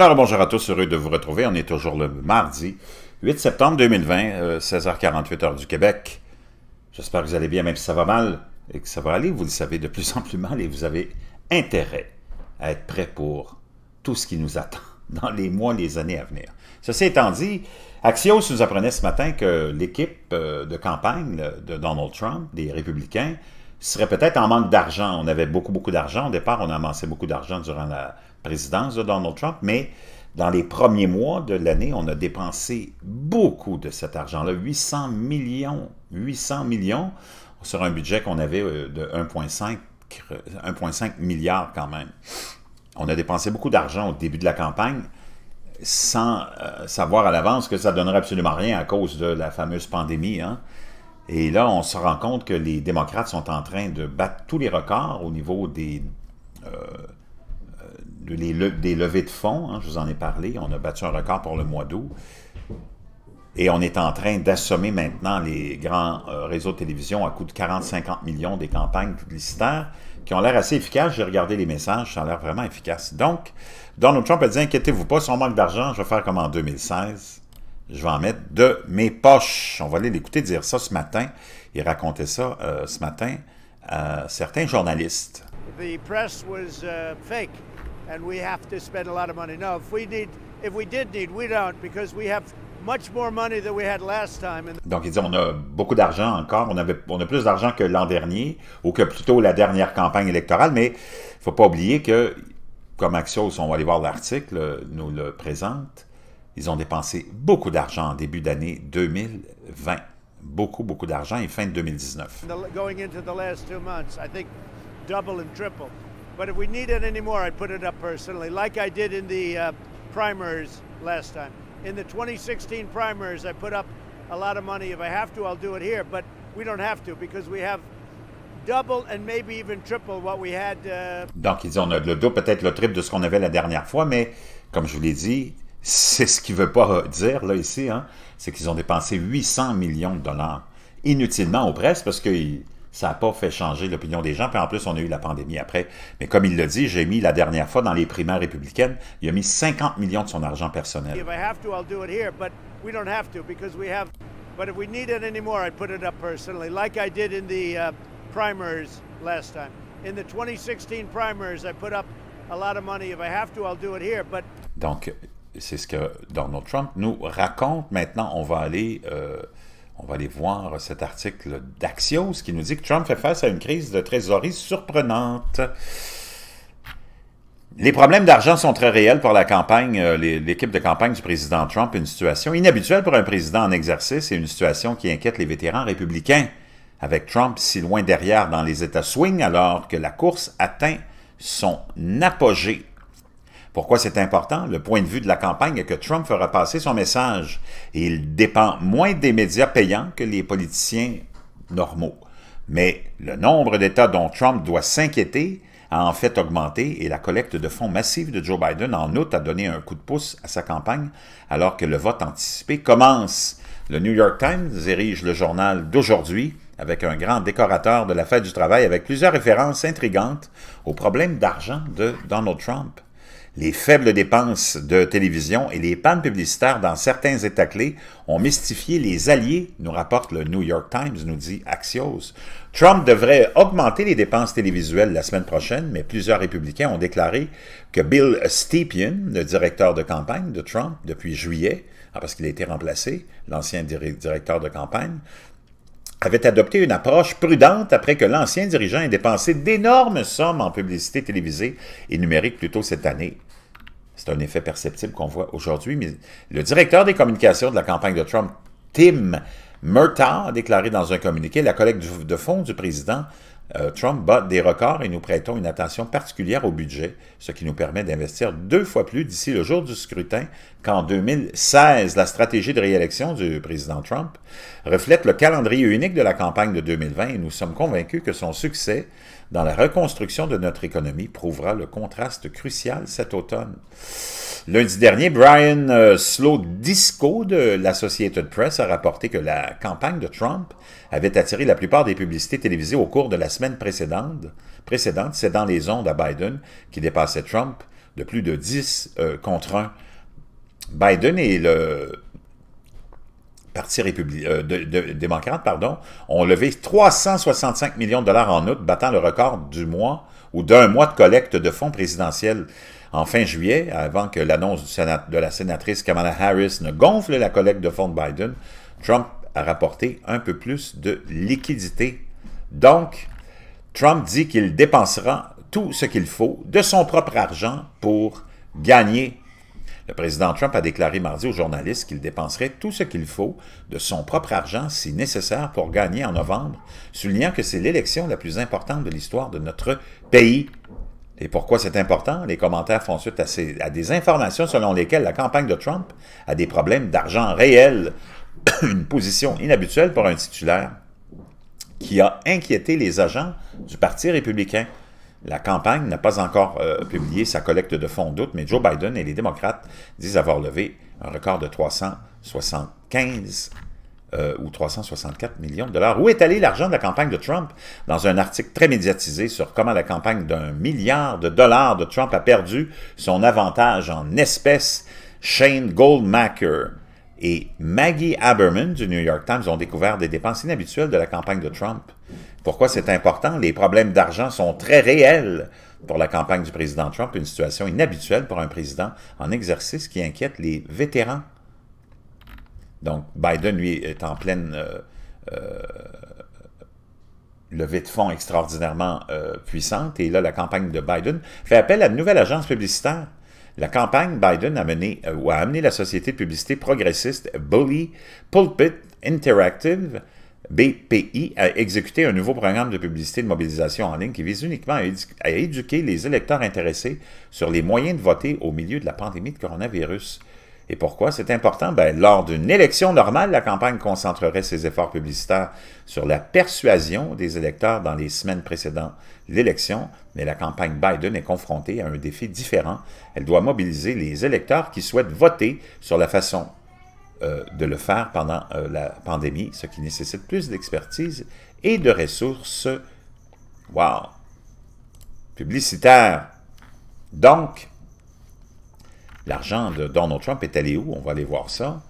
Alors bonjour à tous, heureux de vous retrouver. On est toujours le mardi 8 septembre 2020, 16h48 heure du Québec. J'espère que vous allez bien, même si ça va mal et que ça va aller, vous le savez de plus en plus mal et vous avez intérêt à être prêt pour tout ce qui nous attend dans les mois, les années à venir. Ceci étant dit, Axios nous apprenait ce matin que l'équipe euh, de campagne de Donald Trump, des républicains, serait peut-être en manque d'argent. On avait beaucoup, beaucoup d'argent. Au départ, on a amassé beaucoup d'argent durant la, présidence de Donald Trump, mais dans les premiers mois de l'année, on a dépensé beaucoup de cet argent-là, 800 millions, 800 millions sur un budget qu'on avait euh, de 1,5 milliard quand même. On a dépensé beaucoup d'argent au début de la campagne sans euh, savoir à l'avance que ça donnerait absolument rien à cause de la fameuse pandémie. Hein. Et là, on se rend compte que les démocrates sont en train de battre tous les records au niveau des, euh, les des levées de fonds, hein, je vous en ai parlé, on a battu un record pour le mois d'août. Et on est en train d'assommer maintenant les grands euh, réseaux de télévision à coût de 40-50 millions des campagnes publicitaires qui ont l'air assez efficaces. J'ai regardé les messages, ça a l'air vraiment efficace. Donc, Donald Trump a dit Inquiétez-vous pas, si on manque d'argent, je vais faire comme en 2016. Je vais en mettre de mes poches. On va aller l'écouter dire ça ce matin. Il racontait ça euh, ce matin à certains journalistes. Euh, and we have to spend a lot of money. No, if we did need, we don't because we have much more money than Donc ils disent on a beaucoup d'argent encore, on avait, a plus d'argent que l'an dernier ou que plutôt la dernière campagne électorale, mais faut pas oublier que comme Axios, on va aller voir l'article, nous le présente. Ils ont dépensé beaucoup d'argent en début d'année 2020. Beaucoup, beaucoup d'argent et fin de 2019. double triple. But if we need it anymore, I'd put it up personally, like I did in the uh, primaries last time. In the 2016 primaries, I put up a lot of money. If I have to, I'll do it here, but we don't have to because we have double and maybe even triple what we had. Uh... Donc, ils ont le double, peut-être le triple de ce qu'on avait la dernière fois, mais comme je vous l'ai dit, c'est ce qu'il ne veut pas dire là ici, hein? c'est qu'ils ont dépensé 800 millions de dollars inutilement aux presses parce qu'ils ça n'a pas fait changer l'opinion des gens. Puis en plus, on a eu la pandémie après. Mais comme il le dit, j'ai mis la dernière fois dans les primaires républicaines, il a mis 50 millions de son argent personnel. Donc, c'est ce que Donald Trump nous raconte. Maintenant, on va aller euh, on va aller voir cet article d'Axios qui nous dit que Trump fait face à une crise de trésorerie surprenante. Les problèmes d'argent sont très réels pour la campagne, euh, l'équipe de campagne du président Trump, une situation inhabituelle pour un président en exercice et une situation qui inquiète les vétérans républicains. Avec Trump si loin derrière dans les États swing alors que la course atteint son apogée pourquoi c'est important? Le point de vue de la campagne est que Trump fera passer son message et il dépend moins des médias payants que les politiciens normaux. Mais le nombre d'États dont Trump doit s'inquiéter a en fait augmenté et la collecte de fonds massive de Joe Biden en août a donné un coup de pouce à sa campagne alors que le vote anticipé commence. Le New York Times érige le journal d'aujourd'hui avec un grand décorateur de la fête du travail avec plusieurs références intrigantes au problème d'argent de Donald Trump. Les faibles dépenses de télévision et les pannes publicitaires dans certains États clés ont mystifié les alliés, nous rapporte le New York Times, nous dit Axios. Trump devrait augmenter les dépenses télévisuelles la semaine prochaine, mais plusieurs républicains ont déclaré que Bill Stepien, le directeur de campagne de Trump depuis juillet, ah, parce qu'il a été remplacé, l'ancien directeur de campagne, avait adopté une approche prudente après que l'ancien dirigeant ait dépensé d'énormes sommes en publicité télévisée et numérique plus tôt cette année c'est un effet perceptible qu'on voit aujourd'hui. Mais le directeur des communications de la campagne de Trump, Tim Murtaugh, a déclaré dans un communiqué la collecte de fonds du président euh, Trump bat des records et nous prêtons une attention particulière au budget, ce qui nous permet d'investir deux fois plus d'ici le jour du scrutin qu'en 2016. La stratégie de réélection du président Trump reflète le calendrier unique de la campagne de 2020 et nous sommes convaincus que son succès dans la reconstruction de notre économie prouvera le contraste crucial cet automne. Lundi dernier, Brian euh, Slow Disco de l'Associated Press a rapporté que la campagne de Trump avait attiré la plupart des publicités télévisées au cours de la semaine précédente. précédente C'est dans les ondes à Biden qui dépassait Trump de plus de 10 euh, contre 1. Biden est le Parti euh, de, démocrate pardon, ont levé 365 millions de dollars en août, battant le record du mois ou d'un mois de collecte de fonds présidentiels en fin juillet, avant que l'annonce de la sénatrice Kamala Harris ne gonfle la collecte de fonds de Biden. Trump a rapporté un peu plus de liquidité. Donc, Trump dit qu'il dépensera tout ce qu'il faut de son propre argent pour gagner le président Trump a déclaré mardi aux journalistes qu'il dépenserait tout ce qu'il faut de son propre argent si nécessaire pour gagner en novembre, soulignant que c'est l'élection la plus importante de l'histoire de notre pays. Et pourquoi c'est important? Les commentaires font suite à, à des informations selon lesquelles la campagne de Trump a des problèmes d'argent réel, une position inhabituelle pour un titulaire qui a inquiété les agents du Parti républicain. La campagne n'a pas encore euh, publié sa collecte de fonds d'août, mais Joe Biden et les démocrates disent avoir levé un record de 375 euh, ou 364 millions de dollars. Où est allé l'argent de la campagne de Trump? Dans un article très médiatisé sur comment la campagne d'un milliard de dollars de Trump a perdu son avantage en espèces, Shane Goldmacher, et Maggie Aberman du New York Times ont découvert des dépenses inhabituelles de la campagne de Trump. Pourquoi c'est important? Les problèmes d'argent sont très réels pour la campagne du président Trump, une situation inhabituelle pour un président en exercice qui inquiète les vétérans. Donc Biden, lui, est en pleine euh, euh, levée de fonds extraordinairement euh, puissante. Et là, la campagne de Biden fait appel à de nouvelle agence publicitaire la campagne Biden a, mené, euh, ou a amené la société de publicité progressiste Bully Pulpit Interactive BPI à exécuter un nouveau programme de publicité de mobilisation en ligne qui vise uniquement à, éduquer les électeurs intéressés sur les moyens de voter au milieu de la pandémie de coronavirus. Et pourquoi c'est important? Ben, lors d'une élection normale, la campagne concentrerait ses efforts publicitaires sur la persuasion des électeurs dans les semaines précédant l'élection, mais la campagne Biden est confrontée à un défi différent. Elle doit mobiliser les électeurs qui souhaitent voter sur la façon euh, de le faire pendant euh, la pandémie, ce qui nécessite plus d'expertise et de ressources. Wow! Publicitaires. Donc, L'argent de Donald Trump est allé où? On va aller voir ça.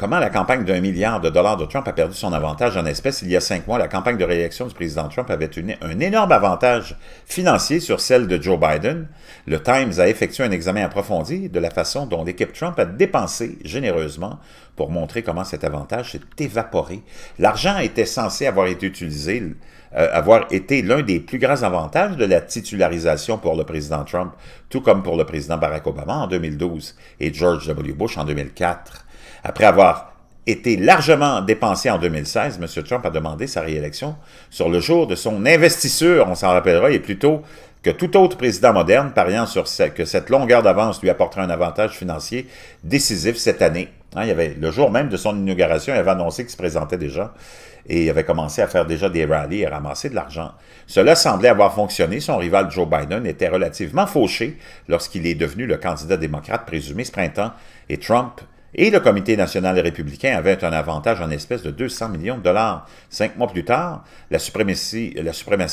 Comment la campagne d'un milliard de dollars de Trump a perdu son avantage en espèces il y a cinq mois? La campagne de réélection du président Trump avait une, un énorme avantage financier sur celle de Joe Biden. Le Times a effectué un examen approfondi de la façon dont l'équipe Trump a dépensé généreusement pour montrer comment cet avantage s'est évaporé. L'argent était censé avoir été utilisé, euh, avoir été l'un des plus grands avantages de la titularisation pour le président Trump, tout comme pour le président Barack Obama en 2012 et George W. Bush en 2004. Après avoir été largement dépensé en 2016, M. Trump a demandé sa réélection sur le jour de son investissure, on s'en rappellera, et plutôt que tout autre président moderne, pariant sur que cette longueur d'avance lui apporterait un avantage financier décisif cette année. Hein, il y avait, le jour même de son inauguration, il avait annoncé qu'il se présentait déjà et il avait commencé à faire déjà des rallyes et à ramasser de l'argent. Cela semblait avoir fonctionné. Son rival Joe Biden était relativement fauché lorsqu'il est devenu le candidat démocrate présumé ce printemps et Trump et le Comité national républicain avait un avantage en espèces de 200 millions de dollars. Cinq mois plus tard, la suprématie,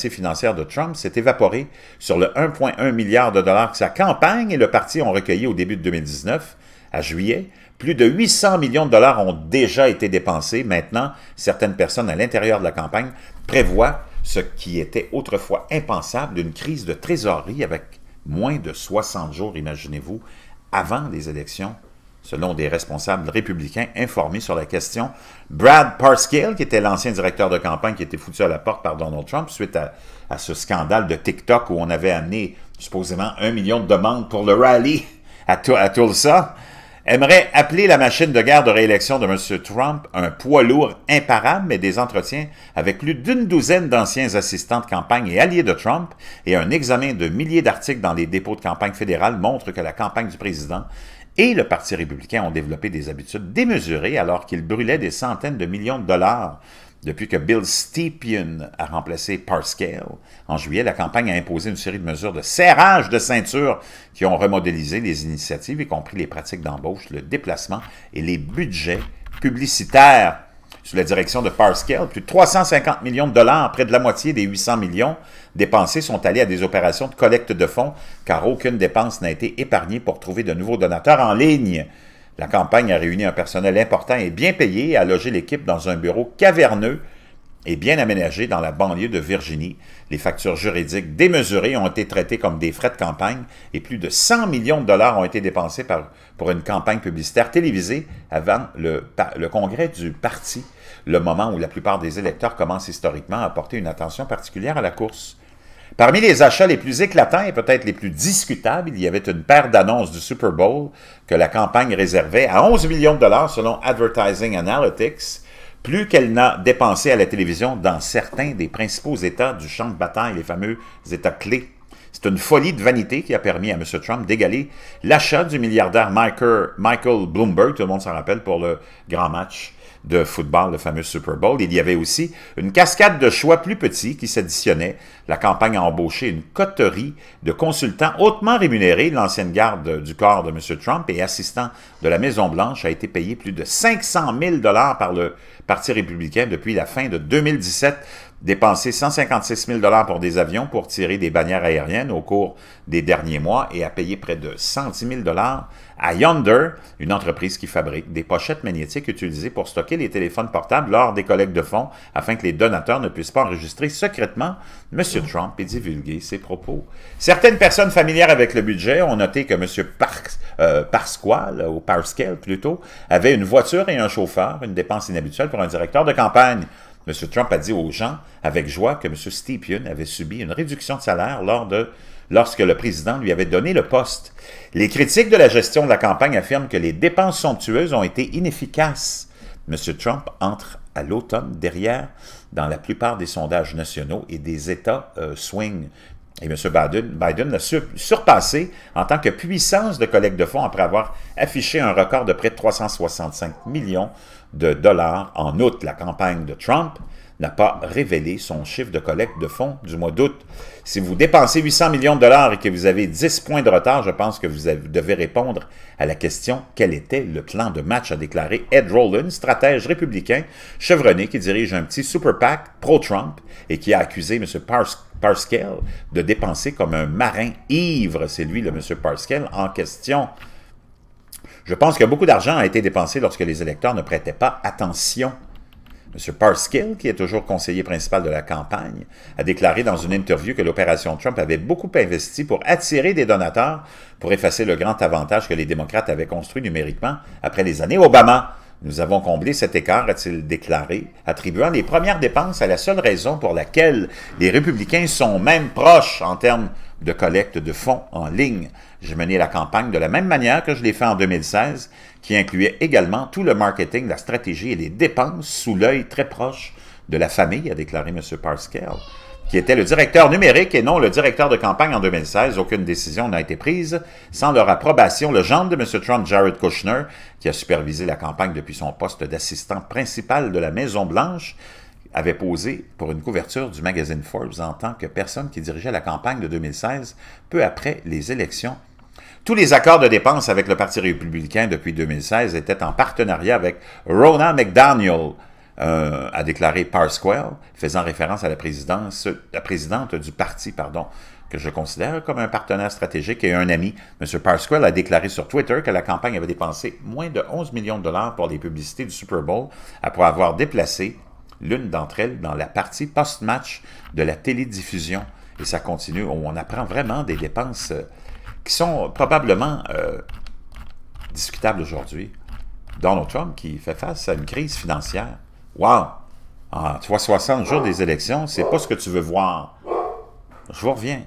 financière de Trump s'est évaporée sur le 1,1 milliard de dollars que sa campagne et le parti ont recueilli au début de 2019, à juillet. Plus de 800 millions de dollars ont déjà été dépensés. Maintenant, certaines personnes à l'intérieur de la campagne prévoient ce qui était autrefois impensable d'une crise de trésorerie avec moins de 60 jours, imaginez-vous, avant les élections Selon des responsables républicains informés sur la question, Brad Parscale, qui était l'ancien directeur de campagne qui était foutu à la porte par Donald Trump suite à, ce scandale de TikTok où on avait amené supposément un million de demandes pour le rallye à, à Tulsa, aimerait appeler la machine de guerre de réélection de M. Trump un poids lourd imparable, mais des entretiens avec plus d'une douzaine d'anciens assistants de campagne et alliés de Trump et un examen de milliers d'articles dans les dépôts de campagne fédérale montrent que la campagne du président et le Parti républicain ont développé des habitudes démesurées alors qu'ils brûlaient des centaines de millions de dollars depuis que Bill Stepien a remplacé Parscale, en juillet, la campagne a imposé une série de mesures de serrage de ceinture qui ont remodélisé les initiatives, y compris les pratiques d'embauche, le déplacement et les budgets publicitaires sous la direction de Parscale, plus de 350 millions de dollars, près de la moitié des 800 millions dépensés sont allés à des opérations de collecte de fonds, car aucune dépense n'a été épargnée pour trouver de nouveaux donateurs en ligne. La campagne a réuni un personnel important et bien payé et a logé l'équipe dans un bureau caverneux et bien aménagé dans la banlieue de Virginie. Les factures juridiques démesurées ont été traitées comme des frais de campagne et plus de 100 millions de dollars ont été dépensés pour une campagne publicitaire télévisée avant le, le congrès du parti, le moment où la plupart des électeurs commencent historiquement à porter une attention particulière à la course. Parmi les achats les plus éclatants et peut-être les plus discutables, il y avait une paire d'annonces du Super Bowl que la campagne réservait à 11 millions de dollars selon Advertising Analytics plus qu'elle n'a dépensé à la télévision dans certains des principaux États du champ de bataille, les fameux États clés c'est une folie de vanité qui a permis à M. Trump d'égaler l'achat du milliardaire Michael Bloomberg, tout le monde s'en rappelle, pour le grand match de football, le fameux Super Bowl. Il y avait aussi une cascade de choix plus petits qui s'additionnait. La campagne a embauché une coterie de consultants hautement rémunérés. L'ancienne garde du corps de M. Trump et assistant de la Maison-Blanche a été payé plus de 500 000 par le Parti républicain depuis la fin de 2017 dépensé 156 000 pour des avions pour tirer des bannières aériennes au cours des derniers mois et a payé près de 110 000 à Yonder, une entreprise qui fabrique des pochettes magnétiques utilisées pour stocker les téléphones portables lors des collègues de fonds afin que les donateurs ne puissent pas enregistrer secrètement M. Trump et divulguer ses propos. Certaines personnes familières avec le budget ont noté que M. Parks, euh, ou Parscale plutôt, avait une voiture et un chauffeur, une dépense inhabituelle pour un directeur de campagne. M. Trump a dit aux gens avec joie que M. Stepien avait subi une réduction de salaire lors de, lorsque le président lui avait donné le poste. Les critiques de la gestion de la campagne affirment que les dépenses somptueuses ont été inefficaces. M. Trump entre à l'automne derrière dans la plupart des sondages nationaux et des États euh, swing. Et M. Biden, Biden l'a surpassé en tant que puissance de collecte de fonds après avoir affiché un record de près de 365 millions de dollars en août, la campagne de Trump n'a pas révélé son chiffre de collecte de fonds du mois d'août. Si vous dépensez 800 millions de dollars et que vous avez 10 points de retard, je pense que vous devez répondre à la question quel était le plan de match, a déclaré Ed Rowland, stratège républicain chevronné qui dirige un petit super PAC pro-Trump et qui a accusé M. Parskell de dépenser comme un marin ivre. C'est lui, le M. Parscale, en question. Je pense que beaucoup d'argent a été dépensé lorsque les électeurs ne prêtaient pas attention. M. Parskill, qui est toujours conseiller principal de la campagne, a déclaré dans une interview que l'opération Trump avait beaucoup investi pour attirer des donateurs pour effacer le grand avantage que les démocrates avaient construit numériquement après les années Obama. Nous avons comblé cet écart, a-t-il déclaré, attribuant les premières dépenses à la seule raison pour laquelle les républicains sont même proches en termes de collecte de fonds en ligne. J'ai mené la campagne de la même manière que je l'ai fait en 2016, qui incluait également tout le marketing, la stratégie et les dépenses sous l'œil très proche de la famille, a déclaré M. Parscale, qui était le directeur numérique et non le directeur de campagne en 2016. Aucune décision n'a été prise sans leur approbation. Le gendre de M. Trump, Jared Kushner, qui a supervisé la campagne depuis son poste d'assistant principal de la Maison-Blanche, avait posé pour une couverture du magazine Forbes en tant que personne qui dirigeait la campagne de 2016 peu après les élections. Tous les accords de dépenses avec le Parti républicain depuis 2016 étaient en partenariat avec Rona McDaniel, euh, a déclaré Parsquel, faisant référence à la, présidence, la présidente du parti, pardon, que je considère comme un partenaire stratégique et un ami. M. Parsquel a déclaré sur Twitter que la campagne avait dépensé moins de 11 millions de dollars pour les publicités du Super Bowl après avoir déplacé l'une d'entre elles dans la partie post-match de la télédiffusion. Et ça continue, on apprend vraiment des dépenses euh, qui sont probablement euh, discutables aujourd'hui. Donald Trump qui fait face à une crise financière Wow! tu ah, vois, 60 jours des élections, c'est pas ce que tu veux voir. Je vous reviens.